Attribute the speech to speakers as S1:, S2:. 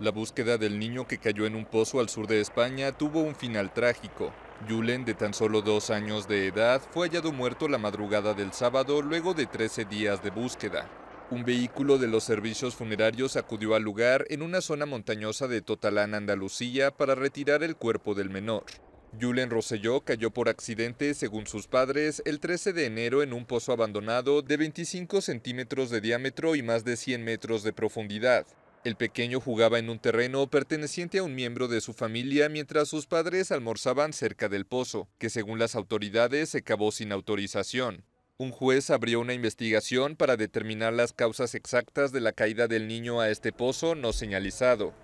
S1: La búsqueda del niño que cayó en un pozo al sur de España tuvo un final trágico. Yulen, de tan solo dos años de edad, fue hallado muerto la madrugada del sábado luego de 13 días de búsqueda. Un vehículo de los servicios funerarios acudió al lugar en una zona montañosa de Totalán, Andalucía, para retirar el cuerpo del menor. Yulen Roselló cayó por accidente, según sus padres, el 13 de enero en un pozo abandonado de 25 centímetros de diámetro y más de 100 metros de profundidad. El pequeño jugaba en un terreno perteneciente a un miembro de su familia mientras sus padres almorzaban cerca del pozo, que según las autoridades se cavó sin autorización. Un juez abrió una investigación para determinar las causas exactas de la caída del niño a este pozo no señalizado.